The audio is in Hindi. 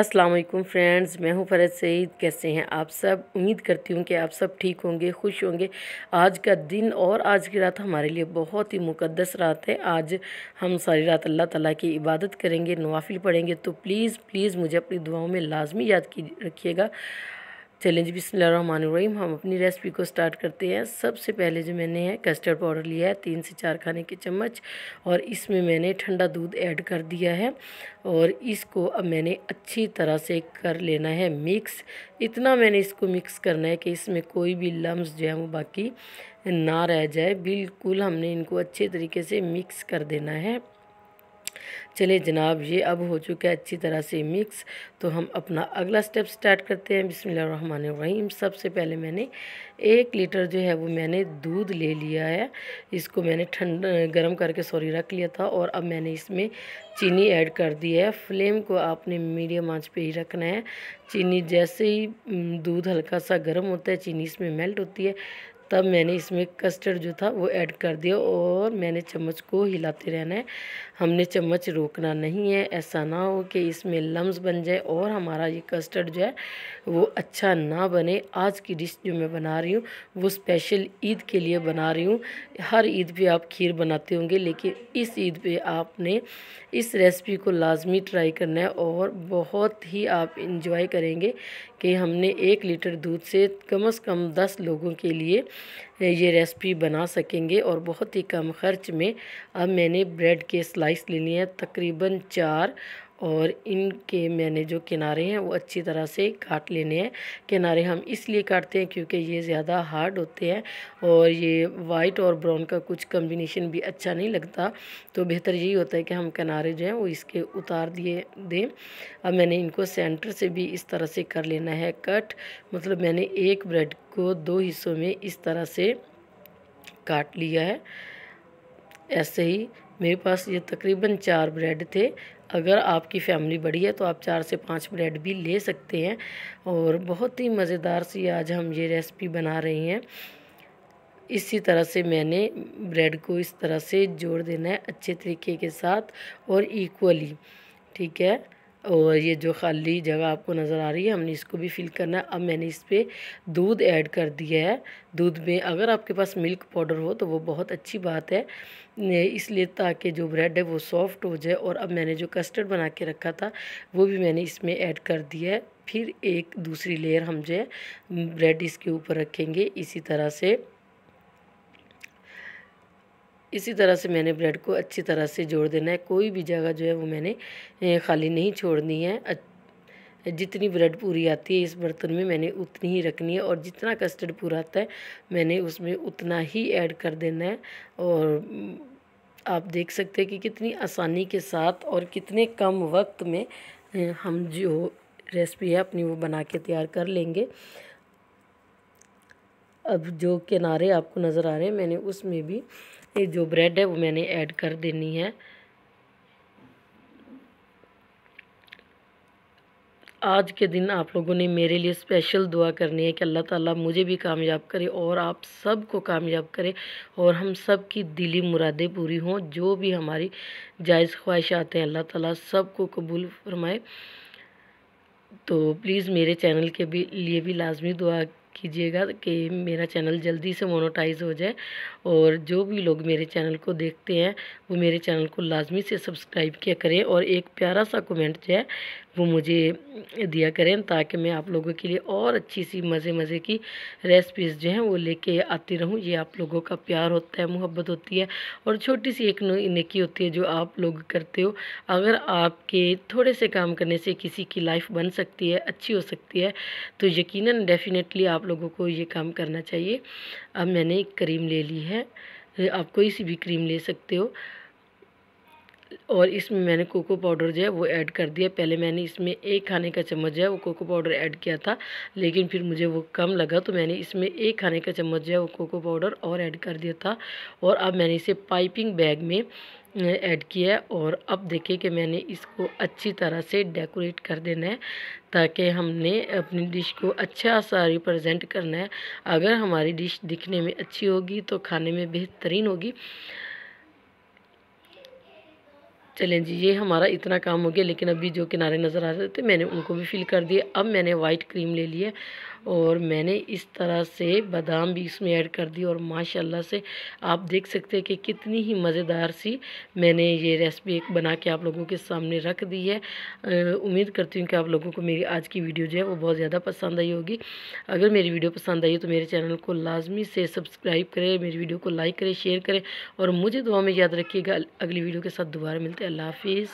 असलम फ्रेंड्स मैं हूं फरज सईद कैसे हैं आप सब उम्मीद करती हूं कि आप सब ठीक होंगे खुश होंगे आज का दिन और आज की रात हमारे लिए बहुत ही मुकद्दस रात है आज हम सारी रात अल्लाह ताला की इबादत करेंगे नवाफिल पढ़ेंगे तो प्लीज़ प्लीज़ मुझे अपनी दुआओं में लाजमी याद की रखिएगा चलें जी रहीम हम अपनी रेसिपी को स्टार्ट करते हैं सबसे पहले जो मैंने है कस्टर्ड पाउडर लिया है तीन से चार खाने के चम्मच और इसमें मैंने ठंडा दूध ऐड कर दिया है और इसको अब मैंने अच्छी तरह से कर लेना है मिक्स इतना मैंने इसको मिक्स करना है कि इसमें कोई भी लम्स जो है वो बाकी ना रह जाए बिल्कुल हमने इनको अच्छे तरीके से मिक्स कर देना है चलिए जनाब ये अब हो चुका है अच्छी तरह से मिक्स तो हम अपना अगला स्टेप स्टार्ट करते हैं बिसमीम सबसे पहले मैंने एक लीटर जो है वो मैंने दूध ले लिया है इसको मैंने ठंड गर्म करके सॉरी रख लिया था और अब मैंने इसमें चीनी ऐड कर दी है फ्लेम को आपने मीडियम आंच पे ही रखना है चीनी जैसे ही दूध हल्का सा गर्म होता है चीनी इसमें मेल्ट होती है तब मैंने इसमें कस्टर्ड जो था वो ऐड कर दिया और मैंने चम्मच को हिलाते रहना है हमने चम्मच रोकना नहीं है ऐसा ना हो कि इसमें लम्स बन जाए और हमारा ये कस्टर्ड जो है वो अच्छा ना बने आज की डिश जो मैं बना रही हूँ वो स्पेशल ईद के लिए बना रही हूँ हर ईद पे आप खीर बनाते होंगे लेकिन इस ईद पे आपने इस रेसिपी को लाजमी ट्राई करना है और बहुत ही आप इंजॉय करेंगे कि हमने एक लीटर दूध से कम अज़ कम दस लोगों के लिए ये रेसिपी बना सकेंगे और बहुत ही कम खर्च में अब मैंने ब्रेड के स्लाइस ले लिए हैं तकरीबन चार और इनके मैंने जो किनारे हैं वो अच्छी तरह से काट लेने हैं किनारे हम इसलिए काटते हैं क्योंकि ये ज़्यादा हार्ड होते हैं और ये वाइट और ब्राउन का कुछ कम्बिनेशन भी अच्छा नहीं लगता तो बेहतर यही होता है कि हम किनारे जो हैं वो इसके उतार दिए दें अब मैंने इनको सेंटर से भी इस तरह से कर लेना है कट मतलब मैंने एक ब्रेड को दो हिस्सों में इस तरह से काट लिया है ऐसे ही मेरे पास ये तकरीबन चार ब्रेड थे अगर आपकी फैमिली बड़ी है तो आप चार से पाँच ब्रेड भी ले सकते हैं और बहुत ही मज़ेदार सी आज हम ये रेसिपी बना रहे हैं इसी तरह से मैंने ब्रेड को इस तरह से जोड़ देना है अच्छे तरीके के साथ और इक्वली ठीक है और ये जो खाली जगह आपको नज़र आ रही है हमने इसको भी फिल करना है अब मैंने इस पर दूध ऐड कर दिया है दूध में अगर आपके पास मिल्क पाउडर हो तो वो बहुत अच्छी बात है इसलिए ताकि जो ब्रेड है वो सॉफ्ट हो जाए और अब मैंने जो कस्टर्ड बना के रखा था वो भी मैंने इसमें ऐड कर दिया है फिर एक दूसरी लेयर हम जो है ब्रेड इसके ऊपर रखेंगे इसी तरह से इसी तरह से मैंने ब्रेड को अच्छी तरह से जोड़ देना है कोई भी जगह जो है वो मैंने खाली नहीं छोड़नी है जितनी ब्रेड पूरी आती है इस बर्तन में मैंने उतनी ही रखनी है और जितना कस्टर्ड पूरा आता है मैंने उसमें उतना ही ऐड कर देना है और आप देख सकते हैं कि कितनी आसानी के साथ और कितने कम वक्त में हम जो रेसिपी है अपनी वो बना के तैयार कर लेंगे अब जो किनारे आपको नज़र आ रहे हैं मैंने उसमें भी ये जो ब्रेड है वो मैंने ऐड कर देनी है आज के दिन आप लोगों ने मेरे लिए स्पेशल दुआ करनी है कि अल्लाह ताला मुझे भी कामयाब करे और आप सबको कामयाब करे और हम सब की दिली मुरादें पूरी हों जो भी हमारी जायज़ आते हैं अल्लाह ताला सबको कबूल फरमाए तो प्लीज़ मेरे चैनल के भी लिए भी लाजमी दुआ कीजिएगा कि मेरा चैनल जल्दी से मोनोटाइज हो जाए और जो भी लोग मेरे चैनल को देखते हैं वो मेरे चैनल को लाजमी से सब्सक्राइब किया करें और एक प्यारा सा कमेंट जो है वो मुझे दिया करें ताकि मैं आप लोगों के लिए और अच्छी सी मज़े मज़े की रेसिपीज़ जो हैं वो लेके आती रहूं ये आप लोगों का प्यार होता है मोहब्बत होती है और छोटी सी एक नेकी होती है जो आप लोग करते हो अगर आपके थोड़े से काम करने से किसी की लाइफ बन सकती है अच्छी हो सकती है तो यकीन डेफ़िनेटली आप लोगों को ये काम करना चाहिए अब मैंने एक क्रीम ले ली है आप कोई सी भी क्रीम ले सकते हो और इसमें मैंने कोको पाउडर जो है वो ऐड कर दिया पहले मैंने इसमें एक खाने का चम्मच जो है वो कोको पाउडर ऐड किया था लेकिन फिर मुझे वो कम लगा तो मैंने इसमें एक खाने का चम्मच जो है वो कोको पाउडर और ऐड कर दिया था और अब मैंने इसे पाइपिंग बैग में ऐड किया है और अब देखिए कि मैंने इसको अच्छी तरह से डेकोरेट कर देना है ताकि हमने अपनी डिश को अच्छा सा रिप्रजेंट करना है अगर हमारी डिश दिखने में अच्छी होगी तो खाने में बेहतरीन होगी चलें जी ये हमारा इतना काम हो गया लेकिन अभी जो किनारे नज़र आ रहे थे मैंने उनको भी फिल कर दिए अब मैंने वाइट क्रीम ले ली है और मैंने इस तरह से बादाम भी इसमें ऐड कर दी और माशाल्लाह से आप देख सकते हैं कि कितनी ही मज़ेदार सी मैंने ये रेसिपी एक बना के आप लोगों के सामने रख दी है उम्मीद करती हूँ कि आप लोगों को मेरी आज की वीडियो जो है वो बहुत ज़्यादा पसंद आई होगी अगर मेरी वीडियो पसंद आई तो मेरे चैनल को लाजमी से सब्सक्राइब करें मेरी वीडियो को लाइक करें शेयर करें और मुझे दुआ में याद रखिएगा अगली वीडियो के साथ दोबारा मिलते हैं अल्लाह हाफिज़